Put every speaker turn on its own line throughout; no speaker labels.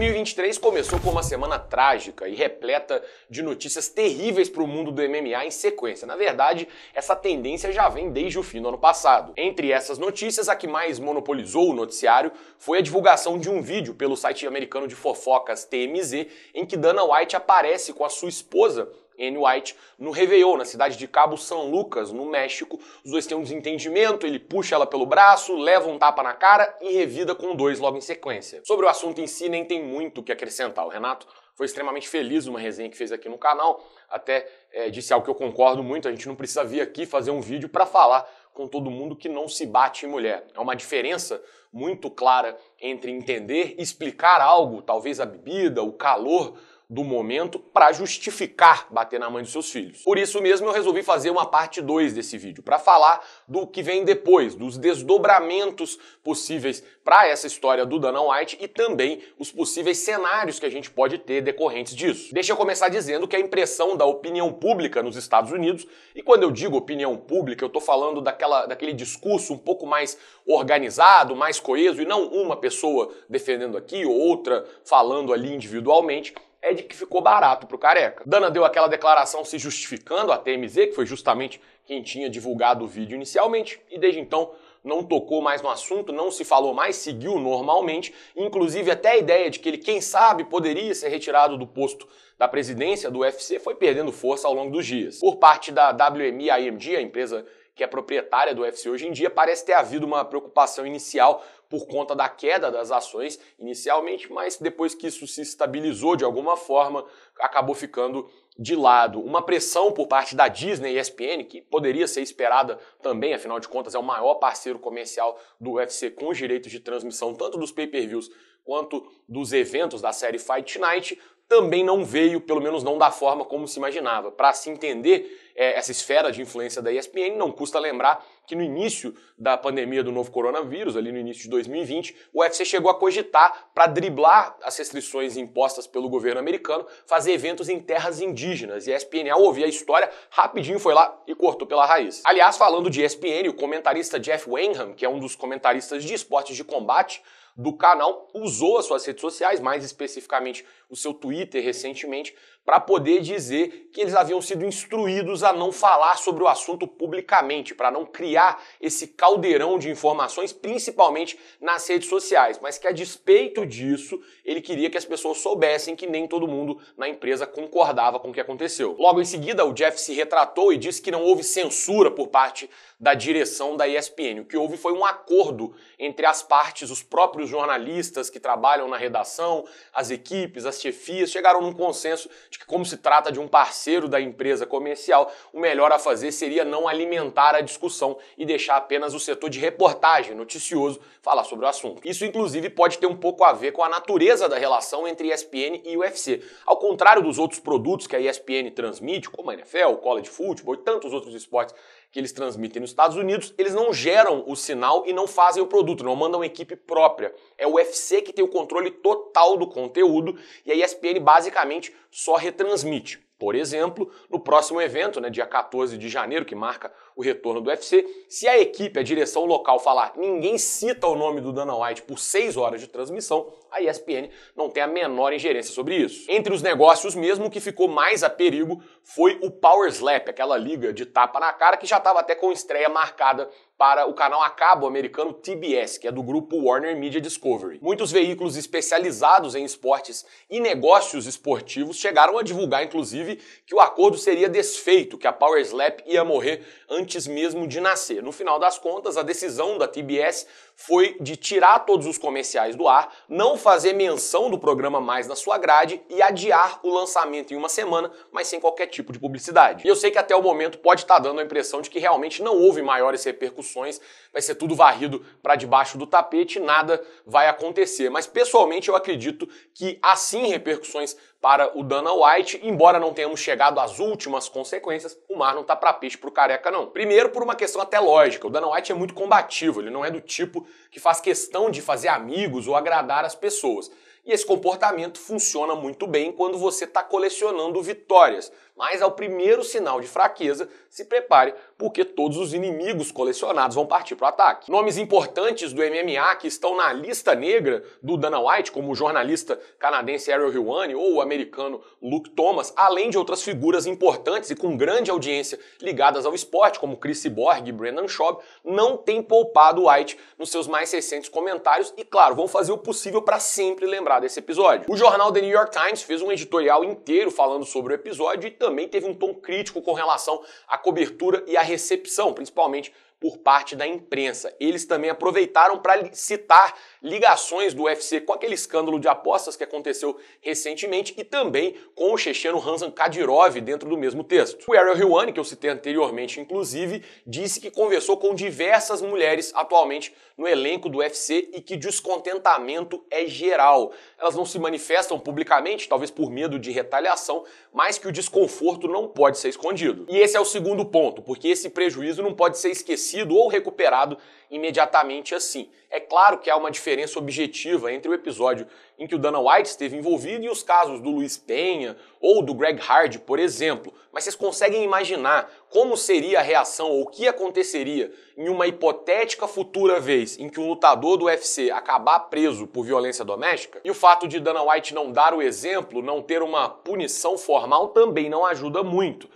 2023 começou com uma semana trágica e repleta de notícias terríveis para o mundo do MMA em sequência. Na verdade, essa tendência já vem desde o fim do ano passado. Entre essas notícias, a que mais monopolizou o noticiário foi a divulgação de um vídeo pelo site americano de fofocas TMZ em que Dana White aparece com a sua esposa N. White no Réveillon, na cidade de Cabo São Lucas, no México. Os dois têm um desentendimento, ele puxa ela pelo braço, leva um tapa na cara e revida com dois logo em sequência. Sobre o assunto em si, nem tem muito o que acrescentar. O Renato foi extremamente feliz numa resenha que fez aqui no canal, até é, disse algo que eu concordo muito, a gente não precisa vir aqui fazer um vídeo para falar com todo mundo que não se bate em mulher. É uma diferença muito clara entre entender, explicar algo, talvez a bebida, o calor do momento para justificar bater na mãe dos seus filhos. Por isso mesmo eu resolvi fazer uma parte 2 desse vídeo para falar do que vem depois, dos desdobramentos possíveis para essa história do Dana White e também os possíveis cenários que a gente pode ter decorrentes disso. Deixa eu começar dizendo que a impressão da opinião pública nos Estados Unidos, e quando eu digo opinião pública, eu estou falando daquela, daquele discurso um pouco mais organizado, mais coeso e não uma pessoa defendendo aqui ou outra falando ali individualmente, é de que ficou barato pro careca. Dana deu aquela declaração se justificando à TMZ, que foi justamente quem tinha divulgado o vídeo inicialmente, e desde então não tocou mais no assunto, não se falou mais, seguiu normalmente, inclusive até a ideia de que ele, quem sabe, poderia ser retirado do posto da presidência do UFC foi perdendo força ao longo dos dias. Por parte da WMI IMG, a empresa que é proprietária do UFC hoje em dia, parece ter havido uma preocupação inicial por conta da queda das ações inicialmente, mas depois que isso se estabilizou de alguma forma, acabou ficando de lado. Uma pressão por parte da Disney e ESPN, que poderia ser esperada também, afinal de contas, é o maior parceiro comercial do UFC com os direitos de transmissão, tanto dos pay-per-views quanto dos eventos da série Fight Night, também não veio, pelo menos não da forma como se imaginava. Para se entender é, essa esfera de influência da ESPN, não custa lembrar que no início da pandemia do novo coronavírus, ali no início de 2020, o UFC chegou a cogitar para driblar as restrições impostas pelo governo americano, fazer eventos em terras indígenas. E a ESPN, ao ouvir a história, rapidinho foi lá e cortou pela raiz. Aliás, falando de ESPN, o comentarista Jeff Wenham, que é um dos comentaristas de esportes de combate do canal usou as suas redes sociais, mais especificamente o seu Twitter recentemente, para poder dizer que eles haviam sido instruídos a não falar sobre o assunto publicamente, para não criar esse caldeirão de informações, principalmente nas redes sociais. Mas que a despeito disso, ele queria que as pessoas soubessem que nem todo mundo na empresa concordava com o que aconteceu. Logo em seguida, o Jeff se retratou e disse que não houve censura por parte da direção da ESPN. O que houve foi um acordo entre as partes, os próprios jornalistas que trabalham na redação, as equipes, as chefias, chegaram num consenso de que, como se trata de um parceiro da empresa comercial, o melhor a fazer seria não alimentar a discussão e deixar apenas o setor de reportagem noticioso falar sobre o assunto. Isso, inclusive, pode ter um pouco a ver com a natureza da relação entre ESPN e UFC. Ao contrário dos outros produtos que a ESPN transmite, como a NFL, o college football e tantos outros esportes que eles transmitem nos Estados Unidos, eles não geram o sinal e não fazem o produto, não mandam equipe própria. É o UFC que tem o controle total do conteúdo e a ESPN basicamente só retransmite. Por exemplo, no próximo evento, né, dia 14 de janeiro, que marca o retorno do UFC. Se a equipe, a direção local falar, ninguém cita o nome do Dana White por seis horas de transmissão, a ESPN não tem a menor ingerência sobre isso. Entre os negócios mesmo, o que ficou mais a perigo foi o Power Slap, aquela liga de tapa na cara que já estava até com estreia marcada para o canal a cabo americano TBS, que é do grupo Warner Media Discovery. Muitos veículos especializados em esportes e negócios esportivos chegaram a divulgar, inclusive, que o acordo seria desfeito, que a Power Slap ia morrer antes antes mesmo de nascer. No final das contas, a decisão da TBS foi de tirar todos os comerciais do ar, não fazer menção do programa mais na sua grade e adiar o lançamento em uma semana, mas sem qualquer tipo de publicidade. E eu sei que até o momento pode estar tá dando a impressão de que realmente não houve maiores repercussões, vai ser tudo varrido para debaixo do tapete, nada vai acontecer. Mas pessoalmente eu acredito que assim repercussões para o Dana White, embora não tenhamos chegado às últimas consequências, o mar não tá para peixe pro careca não. Primeiro por uma questão até lógica, o Dana White é muito combativo, ele não é do tipo que faz questão de fazer amigos ou agradar as pessoas. E esse comportamento funciona muito bem quando você está colecionando vitórias. Mas ao primeiro sinal de fraqueza, se prepare porque todos os inimigos colecionados vão partir para o ataque. Nomes importantes do MMA que estão na lista negra do Dana White, como o jornalista canadense Ariel Helwani ou o americano Luke Thomas, além de outras figuras importantes e com grande audiência ligadas ao esporte, como Chris Borg e Brendan Schaub, não tem poupado White nos seus mais recentes comentários e, claro, vão fazer o possível para sempre lembrar desse episódio. O jornal The New York Times fez um editorial inteiro falando sobre o episódio e também teve um tom crítico com relação à cobertura e à recepção, principalmente por parte da imprensa. Eles também aproveitaram para citar ligações do UFC com aquele escândalo de apostas que aconteceu recentemente e também com o checheno Hansan Kadyrov dentro do mesmo texto. O Ariel Helwani, que eu citei anteriormente, inclusive, disse que conversou com diversas mulheres atualmente no elenco do UFC e que descontentamento é geral. Elas não se manifestam publicamente, talvez por medo de retaliação, mas que o desconforto não pode ser escondido. E esse é o segundo ponto, porque esse prejuízo não pode ser esquecido esquecido ou recuperado imediatamente assim. É claro que há uma diferença objetiva entre o episódio em que o Dana White esteve envolvido e os casos do Luiz Penha ou do Greg Hardy, por exemplo, mas vocês conseguem imaginar como seria a reação ou o que aconteceria em uma hipotética futura vez em que um lutador do UFC acabar preso por violência doméstica? E o fato de Dana White não dar o exemplo, não ter uma punição formal também não ajuda muito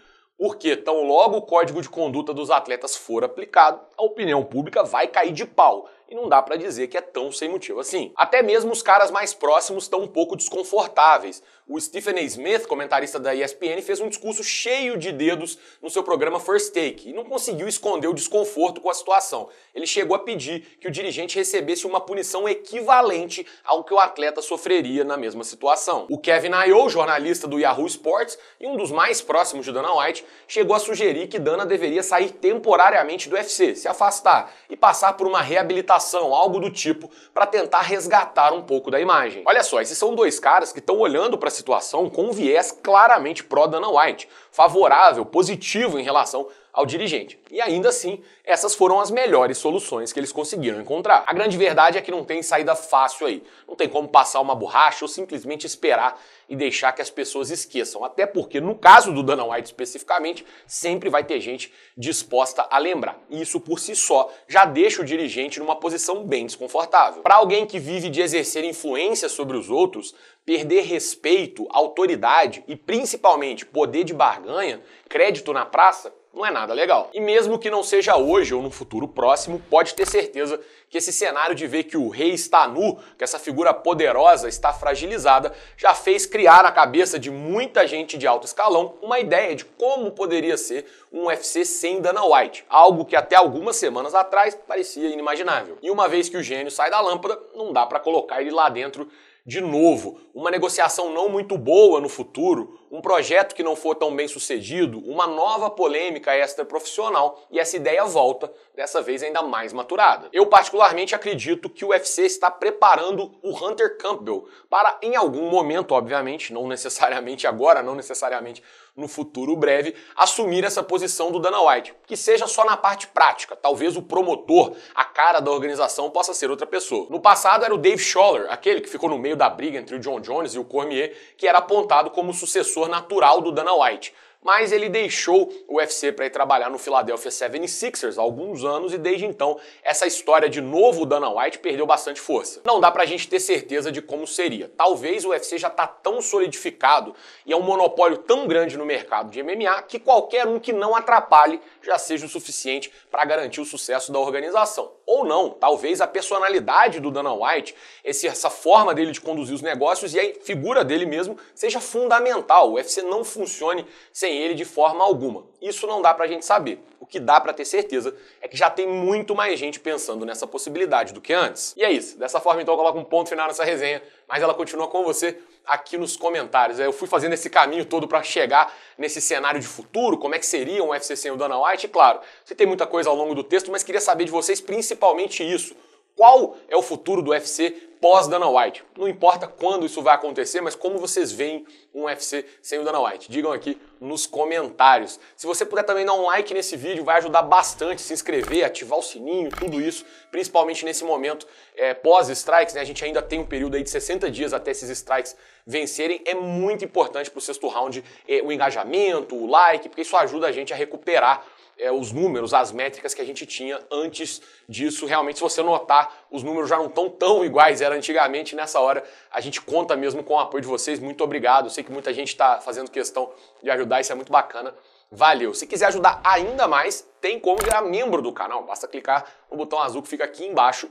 porque tão logo o código de conduta dos atletas for aplicado, a opinião pública vai cair de pau e não dá para dizer que é tão sem motivo assim. Até mesmo os caras mais próximos estão um pouco desconfortáveis. O Stephen A. Smith, comentarista da ESPN, fez um discurso cheio de dedos no seu programa First Take e não conseguiu esconder o desconforto com a situação. Ele chegou a pedir que o dirigente recebesse uma punição equivalente ao que o atleta sofreria na mesma situação. O Kevin Ayo, jornalista do Yahoo Sports e um dos mais próximos de Dana White, chegou a sugerir que Dana deveria sair temporariamente do UFC, se afastar e passar por uma reabilitação algo do tipo, para tentar resgatar um pouco da imagem. Olha só, esses são dois caras que estão olhando para a situação com um viés claramente pró Dana White, favorável, positivo em relação ao dirigente. E ainda assim, essas foram as melhores soluções que eles conseguiram encontrar. A grande verdade é que não tem saída fácil aí. Não tem como passar uma borracha ou simplesmente esperar e deixar que as pessoas esqueçam. Até porque, no caso do Dana White especificamente, sempre vai ter gente disposta a lembrar. E isso por si só já deixa o dirigente numa posição bem desconfortável. Para alguém que vive de exercer influência sobre os outros, perder respeito, autoridade e principalmente poder de barganha, crédito na praça, não é nada legal. E mesmo que não seja hoje ou no futuro próximo, pode ter certeza que esse cenário de ver que o rei está nu, que essa figura poderosa está fragilizada, já fez criar na cabeça de muita gente de alto escalão uma ideia de como poderia ser um UFC sem Dana White, algo que até algumas semanas atrás parecia inimaginável. E uma vez que o gênio sai da lâmpada, não dá para colocar ele lá dentro de novo, uma negociação não muito boa no futuro, um projeto que não for tão bem sucedido, uma nova polêmica extra-profissional e essa ideia volta, dessa vez ainda mais maturada. Eu particularmente acredito que o UFC está preparando o Hunter Campbell para, em algum momento, obviamente, não necessariamente agora, não necessariamente no futuro breve, assumir essa posição do Dana White, que seja só na parte prática, talvez o promotor, a cara da organização, possa ser outra pessoa. No passado era o Dave Scholler, aquele que ficou no meio da briga entre o John Jones e o Cormier, que era apontado como o sucessor natural do Dana White mas ele deixou o UFC para ir trabalhar no Philadelphia 76ers há alguns anos e desde então essa história de novo Dana White perdeu bastante força. Não dá pra gente ter certeza de como seria. Talvez o UFC já tá tão solidificado e é um monopólio tão grande no mercado de MMA que qualquer um que não atrapalhe já seja o suficiente para garantir o sucesso da organização. Ou não, talvez a personalidade do Dana White, essa forma dele de conduzir os negócios e a figura dele mesmo seja fundamental. O UFC não funcione sem sem ele de forma alguma. Isso não dá para a gente saber. O que dá para ter certeza é que já tem muito mais gente pensando nessa possibilidade do que antes. E é isso. Dessa forma, então, eu coloco um ponto final nessa resenha, mas ela continua com você aqui nos comentários. É, eu fui fazendo esse caminho todo para chegar nesse cenário de futuro, como é que seria um UFC sem o Dana White. E, claro, você tem muita coisa ao longo do texto, mas queria saber de vocês principalmente isso. Qual é o futuro do UFC pós-Dana White. Não importa quando isso vai acontecer, mas como vocês veem um UFC sem o Dana White? Digam aqui nos comentários. Se você puder também dar um like nesse vídeo, vai ajudar bastante se inscrever, ativar o sininho, tudo isso, principalmente nesse momento é, eh, pós-strikes, né? A gente ainda tem um período aí de 60 dias até esses strikes vencerem. É muito importante para o sexto round é, o engajamento, o like, porque isso ajuda a gente a recuperar é, os números, as métricas que a gente tinha antes disso. Realmente, se você notar, os números já não estão tão iguais, era antigamente. Nessa hora, a gente conta mesmo com o apoio de vocês. Muito obrigado. Eu sei que muita gente está fazendo questão de ajudar, isso é muito bacana. Valeu! Se quiser ajudar ainda mais, tem como virar membro do canal. Basta clicar no botão azul que fica aqui embaixo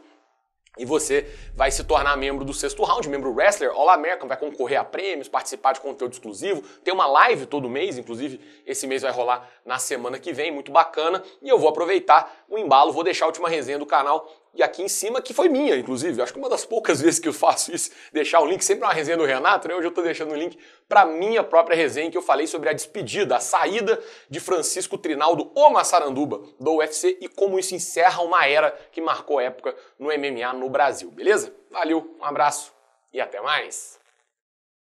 e você vai se tornar membro do sexto round, membro wrestler, All American, vai concorrer a prêmios, participar de conteúdo exclusivo, tem uma live todo mês, inclusive esse mês vai rolar na semana que vem, muito bacana. E eu vou aproveitar o embalo, vou deixar a última resenha do canal e aqui em cima, que foi minha, inclusive. Acho que uma das poucas vezes que eu faço isso, deixar o link sempre na resenha do Renato, né? Hoje eu estou deixando o link para minha própria resenha que eu falei sobre a despedida, a saída de Francisco Trinaldo, o Massaranduba, do UFC e como isso encerra uma era que marcou época no MMA no Brasil, beleza? Valeu, um abraço e até mais!